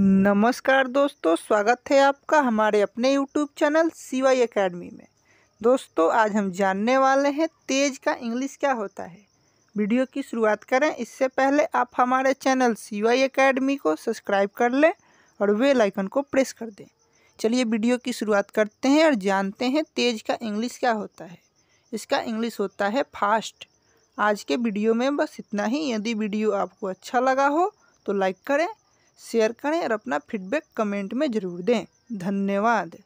नमस्कार दोस्तों स्वागत है आपका हमारे अपने यूट्यूब चैनल सीवाई अकेडमी में दोस्तों आज हम जानने वाले हैं तेज का इंग्लिश क्या होता है वीडियो की शुरुआत करें इससे पहले आप हमारे चैनल सीवाई अकेडमी को सब्सक्राइब कर लें और वे आइकन को प्रेस कर दें चलिए वीडियो की शुरुआत करते हैं और जानते हैं तेज का इंग्लिश क्या होता है इसका इंग्लिश होता है फास्ट आज के वीडियो में बस इतना ही यदि वीडियो आपको अच्छा लगा हो तो लाइक करें शेयर करें और अपना फीडबैक कमेंट में ज़रूर दें धन्यवाद